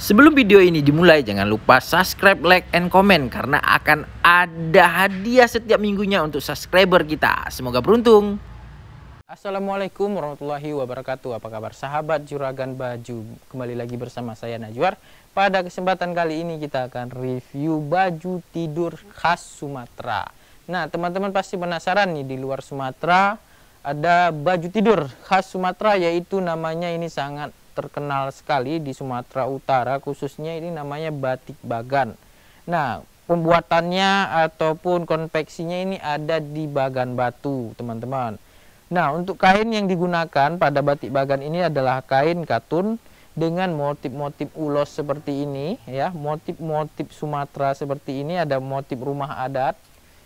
Sebelum video ini dimulai, jangan lupa subscribe, like, and comment karena akan ada hadiah setiap minggunya untuk subscriber kita. Semoga beruntung. Assalamualaikum warahmatullahi wabarakatuh. Apa kabar sahabat juragan baju? Kembali lagi bersama saya Najwar. Pada kesempatan kali ini kita akan review baju tidur khas Sumatera. Nah, teman-teman pasti penasaran nih di luar Sumatera ada baju tidur khas Sumatera yaitu namanya ini sangat terkenal sekali di Sumatera Utara khususnya ini namanya batik bagan. Nah, pembuatannya ataupun konveksinya ini ada di Bagan Batu, teman-teman. Nah, untuk kain yang digunakan pada batik bagan ini adalah kain katun dengan motif-motif ulos seperti ini ya, motif-motif Sumatera seperti ini ada motif rumah adat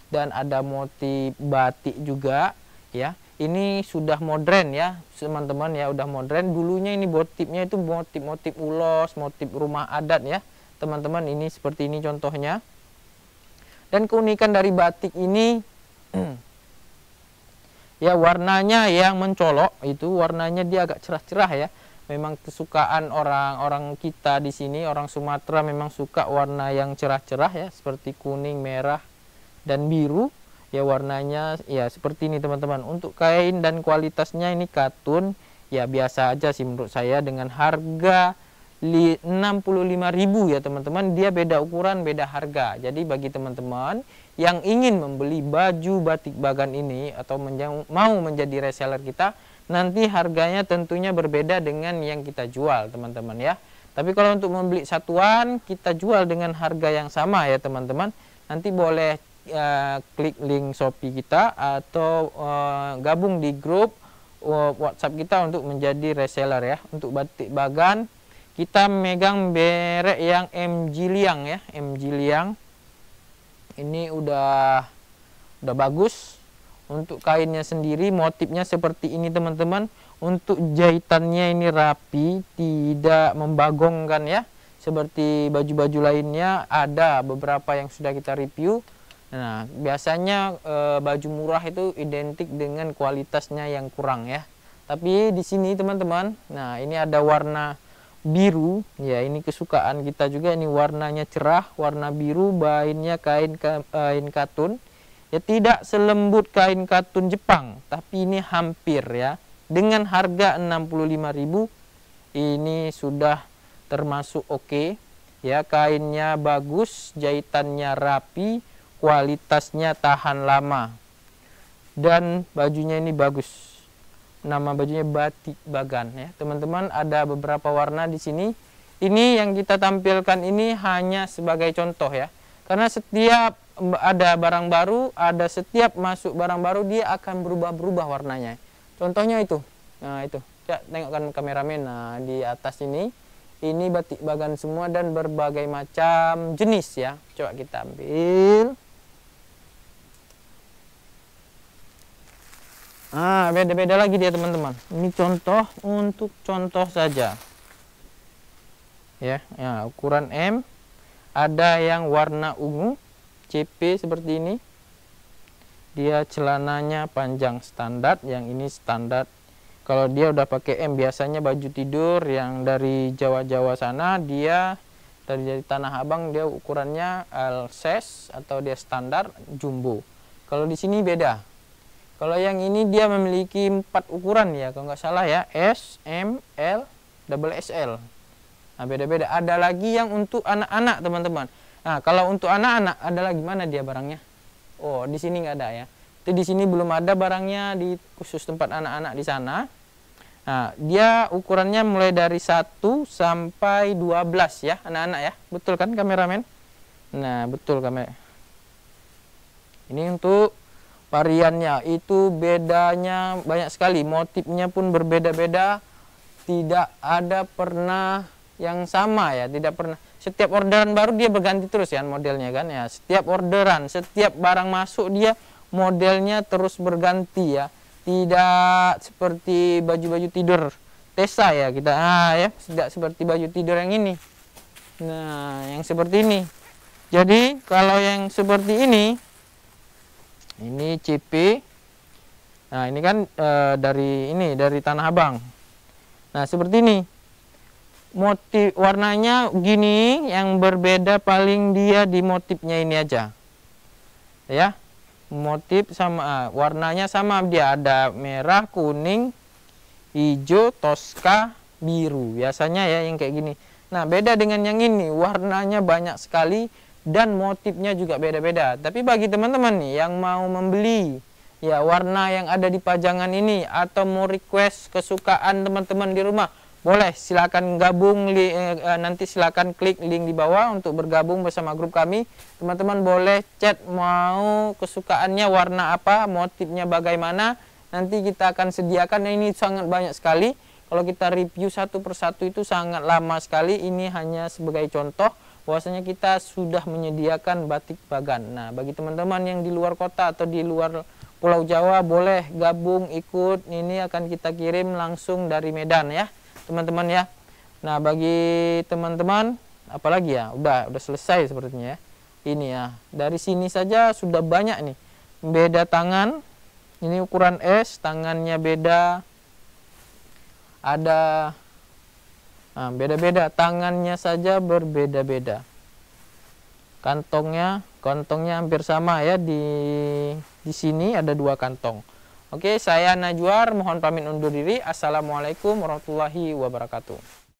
dan ada motif batik juga ya ini sudah modern ya teman-teman ya udah modern dulunya ini motifnya itu motif-motif ulos motif rumah adat ya teman-teman ini seperti ini contohnya dan keunikan dari batik ini ya warnanya yang mencolok itu warnanya dia agak cerah-cerah ya memang kesukaan orang-orang kita di sini orang Sumatera memang suka warna yang cerah-cerah ya seperti kuning merah dan biru ya warnanya ya seperti ini teman-teman untuk kain dan kualitasnya ini katun ya biasa aja sih menurut saya dengan harga 65.000 ya teman-teman dia beda ukuran beda harga jadi bagi teman-teman yang ingin membeli baju batik bagan ini atau mau menjadi reseller kita nanti harganya tentunya berbeda dengan yang kita jual teman-teman ya tapi kalau untuk membeli satuan kita jual dengan harga yang sama ya teman-teman nanti boleh uh, klik link Shopee kita atau uh, gabung di grup uh, WhatsApp kita untuk menjadi reseller ya. Untuk batik bagan kita megang berek yang MG Liang ya, MG Liang. Ini udah udah bagus. Untuk kainnya sendiri motifnya seperti ini teman-teman. Untuk jahitannya ini rapi, tidak membagongkan ya. Seperti baju-baju lainnya ada beberapa yang sudah kita review Nah, biasanya e, baju murah itu identik dengan kualitasnya yang kurang ya. Tapi di sini teman-teman, nah ini ada warna biru, ya ini kesukaan kita juga ini warnanya cerah, warna biru, bainnya kain kain katun. Ya tidak selembut kain katun Jepang, tapi ini hampir ya. Dengan harga 65.000 ini sudah termasuk oke. Okay. Ya, kainnya bagus, jahitannya rapi kualitasnya tahan lama dan bajunya ini bagus nama bajunya batik bagan ya teman-teman ada beberapa warna di sini ini yang kita tampilkan ini hanya sebagai contoh ya karena setiap ada barang baru ada setiap masuk barang baru dia akan berubah-berubah warnanya contohnya itu nah itu ya, tengokkan kameramen nah di atas ini ini batik bagan semua dan berbagai macam jenis ya coba kita ambil ah beda-beda lagi dia teman-teman ini contoh untuk contoh saja ya, ya ukuran M ada yang warna ungu CP seperti ini dia celananya panjang standar yang ini standar kalau dia udah pakai M biasanya baju tidur yang dari Jawa-Jawa sana dia dari dari Tanah Abang dia ukurannya L size atau dia standar jumbo. Kalau di sini beda. Kalau yang ini dia memiliki empat ukuran ya, kalau nggak salah ya, S, M, L, double SL. Nah, beda-beda. Ada lagi yang untuk anak-anak, teman-teman. Nah, kalau untuk anak-anak ada lagi mana dia barangnya? Oh, di sini nggak ada ya. Itu di sini belum ada barangnya di khusus tempat anak-anak di sana. Nah, dia ukurannya mulai dari 1 sampai 12 ya, anak-anak ya. Betul kan kameramen? Nah, betul kamera. Ini untuk variannya itu bedanya banyak sekali motifnya pun berbeda-beda tidak ada pernah yang sama ya tidak pernah setiap orderan baru dia berganti terus ya modelnya kan ya setiap orderan setiap barang masuk dia modelnya terus berganti ya tidak seperti baju-baju tidur Tesa ya kita ah ya tidak seperti baju tidur yang ini nah yang seperti ini jadi kalau yang seperti ini ini CP nah ini kan e, dari ini dari Tanah Abang nah seperti ini motif warnanya gini yang berbeda paling dia di motifnya ini aja ya motif sama eh, warnanya sama dia ada merah kuning hijau toska biru biasanya ya yang kayak gini nah beda dengan yang ini warnanya banyak sekali dan motifnya juga beda-beda. Tapi bagi teman-teman nih yang mau membeli ya warna yang ada di pajangan ini atau mau request kesukaan teman-teman di rumah, boleh silakan gabung li, eh, eh nanti silakan klik link di bawah untuk bergabung bersama grup kami. Teman-teman boleh chat mau kesukaannya warna apa, motifnya bagaimana. Nanti kita akan sediakan nah, ini sangat banyak sekali. Kalau kita review satu persatu itu sangat lama sekali. Ini hanya sebagai contoh bahwasanya kita sudah menyediakan batik bagan. Nah, bagi teman-teman yang di luar kota atau di luar Pulau Jawa boleh gabung ikut. Ini akan kita kirim langsung dari Medan ya, teman-teman ya. Nah, bagi teman-teman apalagi ya? Udah, udah selesai sepertinya ya. Ini ya. Dari sini saja sudah banyak nih. Beda tangan. Ini ukuran S, tangannya beda. Ada Ah, beda-beda nah, tangannya saja berbeda-beda kantongnya kantongnya hampir sama ya di di sini ada dua kantong oke saya Najwar mohon pamit undur diri assalamualaikum warahmatullahi wabarakatuh